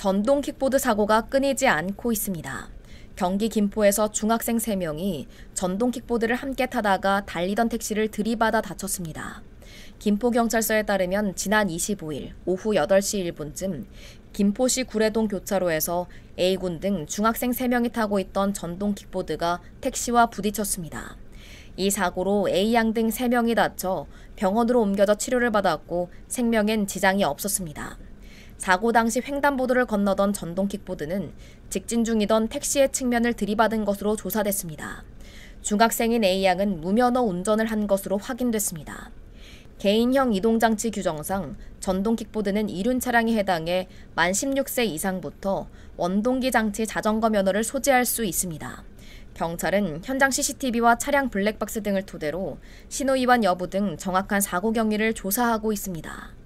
전동 킥보드 사고가 끊이지 않고 있습니다. 경기 김포에서 중학생 3명이 전동 킥보드를 함께 타다가 달리던 택시를 들이받아 다쳤습니다. 김포경찰서에 따르면 지난 25일 오후 8시 1분쯤 김포시 구례동 교차로에서 A군 등 중학생 3명이 타고 있던 전동 킥보드가 택시와 부딪혔습니다. 이 사고로 A양 등 3명이 다쳐 병원으로 옮겨져 치료를 받았고 생명엔 지장이 없었습니다. 사고 당시 횡단보도를 건너던 전동 킥보드는 직진 중이던 택시의 측면을 들이받은 것으로 조사됐습니다. 중학생인 A양은 무면허 운전을 한 것으로 확인됐습니다. 개인형 이동장치 규정상 전동 킥보드는 이륜 차량에 해당해 만 16세 이상부터 원동기 장치 자전거 면허를 소지할 수 있습니다. 경찰은 현장 CCTV와 차량 블랙박스 등을 토대로 신호 위반 여부 등 정확한 사고 경위를 조사하고 있습니다.